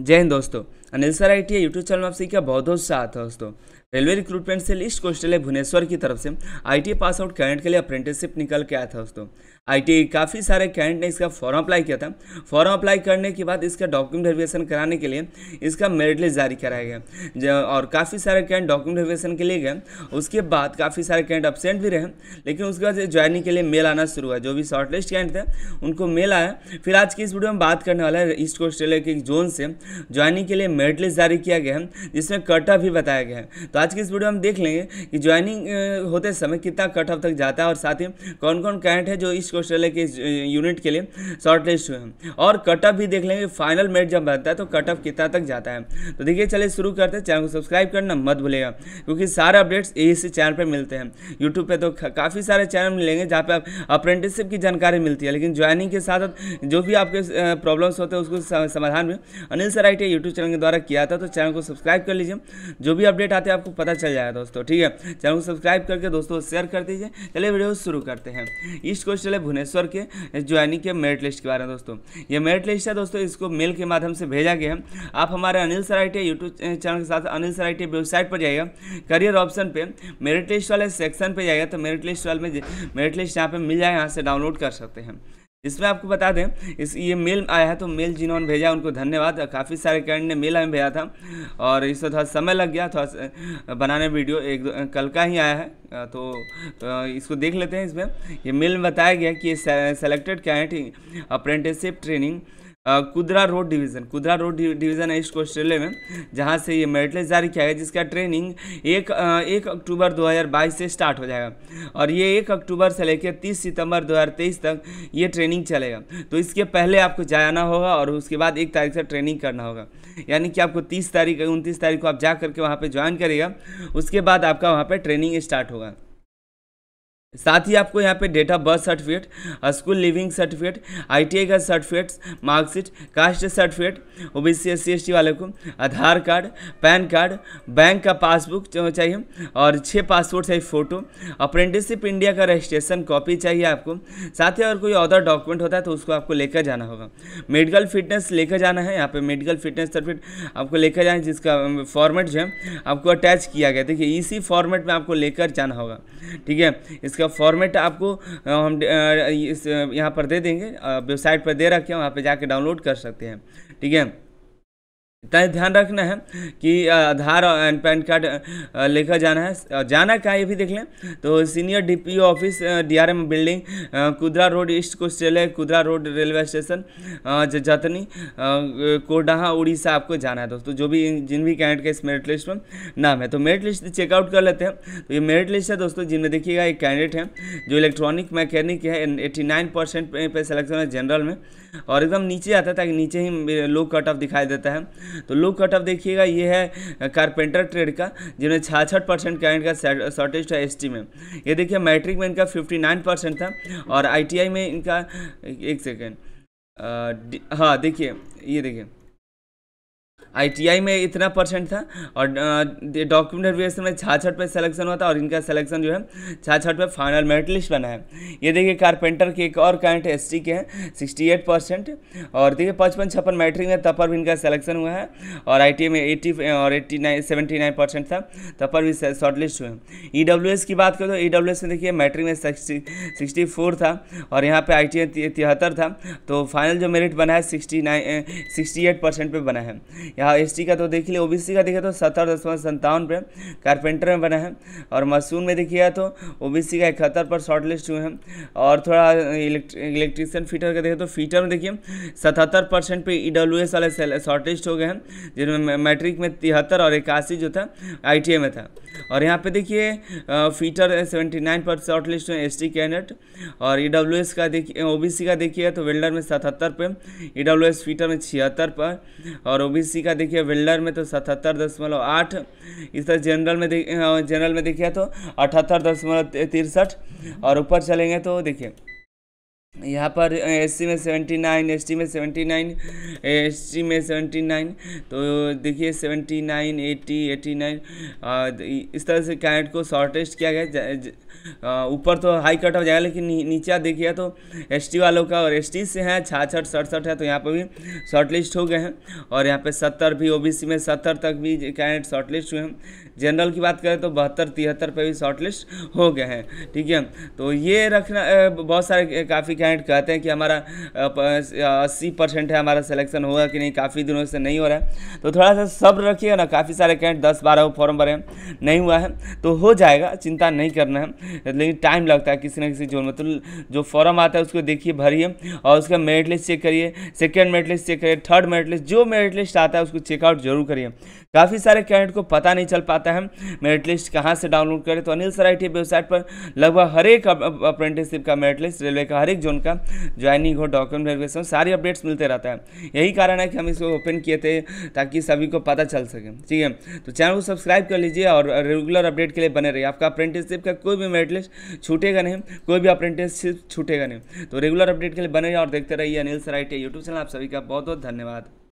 जय हिंद दोस्तों Anil sir I T YouTube channel में आप सभी बहुत बहुत स्वागत है दोस्तों रेलवे रिक्रूटमेंट से ईस्ट कोस्टल है भुवनेश्वर की तरफ से आई पास आउट कैंडेट के लिए अप्रेंटिसशिप निकल के आया था दोस्तों आई काफ़ी सारे कैंडेट ने इसका फॉर्म अप्लाई किया था फॉर्म अप्लाई करने के बाद इसका डॉक्यूमेंट रिवेशन कराने के लिए इसका मेरिट लिस्ट जारी कराया गया और काफ़ी सारे कैंट डॉक्यूमेंट रिवेशन के लिए गए उसके बाद काफ़ी सारे कैंट अपसेंट भी रहे लेकिन उसके बाद ज्वाइनिंग के लिए मेल आना शुरू हुआ जो भी शॉर्ट लिस्ट थे उनको मेल आया फिर आज की इस वीडियो में बात करने वाला है ईस्ट कोस्ट रेलवे के जोन से ज्वाइनिंग के लिए मेरिट लिस्ट जारी किया गया है जिसमें कट ऑफ भी बताया गया है तो आज की इस वीडियो में हम देख लेंगे कि ज्वाइनिंग होते समय कितना कट ऑफ तक जाता है और साथ ही कौन कौन कैंडिडेट है जो इस क्वेश्चन के यूनिट के लिए शॉर्ट लिस्ट हुए हैं और कट ऑफ भी देख लेंगे फाइनल मेरिट जब बनता है तो कट ऑफ कितना तक जाता है तो देखिए चलिए शुरू करते हैं चैनल को सब्सक्राइब करना मत भूलेगा क्योंकि सारे अपडेट्स इस चैनल पर मिलते हैं यूट्यूब पर तो काफ़ी सारे चैनल मिलेंगे जहाँ पर आप अप्रेंटिसशिप की जानकारी मिलती है लेकिन ज्वाइनिंग के साथ जो भी आपके प्रॉब्लम्स होते हैं उसको समाधान में Anil sir I YouTube channel के द्वारा किया था तो चैनल को सब्सक्राइब कर लीजिए जो भी अपडेट आते हैं आपको पता चल जाएगा दोस्तों ठीक है चैनल को सब्सक्राइब करके दोस्तों शेयर कर दीजिए चलिए वीडियो शुरू करते हैं ईस्ट क्वेश्चन है भुवनेश्वर के ज्वाइनिंग के मेरिट लिस्ट के बारे में दोस्तों ये मेरिट लिस्ट है दोस्तों इसको मेल के माध्यम से भेजा गया है आप हमारे अनिल सराइटे यूट्यूब चैनल के साथ अनिल सराइटे वेबसाइट पर जाइएगा करियर ऑप्शन पर मेरिट लिस्ट वाले सेक्शन पर जाइएगा तो मेरिट लिस्ट वाले मेरिट लिस्ट यहाँ पे मिल जाए यहाँ से डाउनलोड कर सकते हैं इसमें आपको बता दें इस ये मेल आया है तो मेल जिन्होंने भेजा उनको धन्यवाद काफ़ी सारे कैंड ने मेल हमें भेजा था और इससे थोड़ा समय लग गया थोड़ा बनाने वीडियो एक दो कल का ही आया है तो, तो इसको देख लेते हैं इसमें ये मेल में बताया गया कि ये selected canned apprenticeship training Kudra road division Kudra road division है ईस्ट कोस्ट रेलवे में जहाँ से ये मेरिट लिस्ट जारी किया गया जिसका ट्रेनिंग एक एक अक्टूबर 2022 से स्टार्ट हो जाएगा और ये एक अक्टूबर से लेकर 30 सितंबर 2023 तक ये ट्रेनिंग चलेगा तो इसके पहले आपको जाना होगा और उसके बाद एक तारीख से ट्रेनिंग करना होगा यानी कि आपको तीस तारीख उनतीस तारीख को आप जा करके वहाँ पर ज्वाइन करिएगा उसके बाद आपका वहाँ पर ट्रेनिंग स्टार्ट होगा साथ ही आपको यहाँ पे date of birth certificate school leaving certificate ITI का certificate marksheet caste certificate OBC S T वाले को Aadhaar card pan card bank का पासबुक चाहिए और छः passport size photo apprenticeship India का रजिस्ट्रेशन कॉपी चाहिए आपको साथ ही अगर कोई अदर डॉक्यूमेंट होता है तो उसको आपको लेकर जाना होगा मेडिकल फिटनेस लेकर जाना है यहाँ पर मेडिकल फिटनेस सर्टिफिकेट आपको लेकर जाना है जिसका फॉर्मेट जो है आपको अटैच किया गया देखिए इसी फॉर्मेट में आपको लेकर जाना होगा ठीक है इसका इसका फॉर्मेट आपको हम यहाँ पर दे देंगे वेबसाइट पर दे रखे हैं वहाँ पर जाके डाउनलोड कर सकते हैं ठीक है इतना ध्यान रखना है कि आधार एंड पैन कार्ड लेकर जाना है जाना कहाँ ये भी देख लें तो senior DPO office DRM building Kudra road east coast railway Kudra road railway station जतनी कोडाहा उड़ीसा आपको जाना है दोस्तों जो भी जिन भी कैंडिडेट के इस मेरिट लिस्ट में नाम है तो मेरिट लिस्ट चेकआउट कर लेते हैं तो ये मेरिट लिस्ट है दोस्तों जिनमें देखिएगा एक कैंडिडेट है जो इलेक्ट्रॉनिक मैकेनिक है एट्टी नाइन परसेंट पे सलेक्शन है जनरल में और एकदम नीचे आता है ताकि नीचे ही लो कट ऑफ दिखाई देता है तो लो कट ऑफ देखिएगा ये है कारपेंटर ट्रेड का जिन्हें छाछठ परसेंट का इनका शॉर्टेज है एस में ये देखिए मैट्रिक में इनका फिफ्टी नाइन परसेंट था और आई में इनका एक सेकेंड हाँ देखिए ये देखिए आईटीआई में इतना परसेंट था और डॉक्यूमेंट एवेरिएशन में छाछठ पे सिलेक्शन हुआ था और इनका सिलेक्शन जो है छाछठ पे फाइनल मेरिट लिस्ट बना है ये देखिए कारपेंटर के एक और कैंट एस के हैं सिक्सटी एट परसेंट और देखिए पचपन छप्पन मैट्रिक में तब पर भी इनका सिलेक्शन हुआ है और आई में एट्टी और eighty nine seventy nine percent था तब पर भी शॉर्ट लिस्ट हुए ई e की बात करें तो ई e में देखिए मैट्रिक में सिक्सटी सिक्सटी फोर था और यहाँ पर आई टी तिहत्तर था तो फाइनल जो मेरिट बना है sixty nine sixty eight percent पर बना है हाँ, एस का तो देख लिया ओ का देखिए तो सत्तर दशमलव संतावन पे कारपेंटर में बना है और मसून में देखिए तो ओ का इकहत्तर पर शॉर्ट लिस्ट हुए हैं और थोड़ा इलेक्ट्रीशियन फीटर का देखिए तो फीटर में देखिए सतहत्तर परसेंट पर ई डब्ल्यू एस वाले शॉर्टलिस्ट हो गए हैं जिनमें मैट्रिक में तिहत्तर और इक्यासी जो था आई में था और यहाँ पे देखिए फीटर सेवेंटी नाइन पर शॉर्ट लिस्ट हुए एस कैंडिडेट और ई डब्ल्यू एस का देखिए ओ बी सी का देखिए तो वेल्डर में सतहत्तर पे ई डब्ल्यू एस फीटर में छिहत्तर पर और ओ बी सी का में देखिए वेल्डर में तो सतहत्तर दशमलव आठ इस तरह जनरल में जनरल में देखिए तो अठहत्तर दशमलव तिरसठ और ऊपर चलेंगे तो देखिए यहाँ पर एससी में सेवेंटी नाइन एस में सेवेंटी नाइन एस में सेवेंटी नाइन तो देखिए seventy nine eighty eighty nine इस तरह से कैंडिडेट को शॉर्टेस्ट किया गया ऊपर तो हाई कट ऑफ जाएगा लेकिन नी, नीचे देखिए तो एस वालों का और एस से हैं छाछठ सड़सठ है तो यहाँ पर भी शॉर्टलिस्ट हो गए हैं और यहाँ पर सत्तर भी ओ में सत्तर तक भी कैंडिडेट शॉर्टलिस्ट हुए हैं जनरल की बात करें तो बहत्तर तिहत्तर पे भी शॉर्ट लिस्ट हो गए हैं ठीक है तो ये रखना बहुत सारे काफ़ी कैंडिडेट कहते हैं कि हमारा अस्सी परसेंट है हमारा सिलेक्शन होगा कि नहीं काफ़ी दिनों से नहीं हो रहा है तो थोड़ा सा सब्र रखिएगा ना काफ़ी सारे कैंडिडेट दस बारह फॉर्म भरे नहीं हुआ है तो हो जाएगा चिंता नहीं करना है लेकिन टाइम लगता है किसी ना किसी जोन में तो जो फॉर्म आता है उसको देखिए भरिए और उसका मेरिट लिस्ट चेक करिए सेकेंड मेरिट लिस्ट चेक करिए थर्ड मेरिट लिस्ट जो मेरिट लिस्ट आता है उसको चेकआउट जरूर करिए काफ़ी सारे कैंडिडेट को पता नहीं चल पाता आता है मेरिट लिस्ट कहाँ से डाउनलोड करें तो अनिल सराइठी वेबसाइट पर लगभग हर एक अप्रेंटिसशिप का मेरिट लिस्ट रेलवे का हर एक जोन का ज्वाइनिंग हो डॉक्यूमेंट वेरिफिकेशन सारी अपडेट्स मिलते रहता है यही कारण है कि हम इसको ओपन किए थे ताकि सभी को पता चल सके ठीक है तो चैनल को सब्सक्राइब कर लीजिए और रेगुलर अपडेट के लिए बने रहिए आपका अप्रेंटिसशिप का कोई भी मेरिट लिस्ट छूटेगा नहीं कोई भी अप्रेंटिसशिप छूटेगा नहीं तो रेगुलर अपडेट के लिए बने रहिए और देखते रहिए अनिल सराइटे यूट्यूब चैनल आप सभी का बहुत बहुत धन्यवाद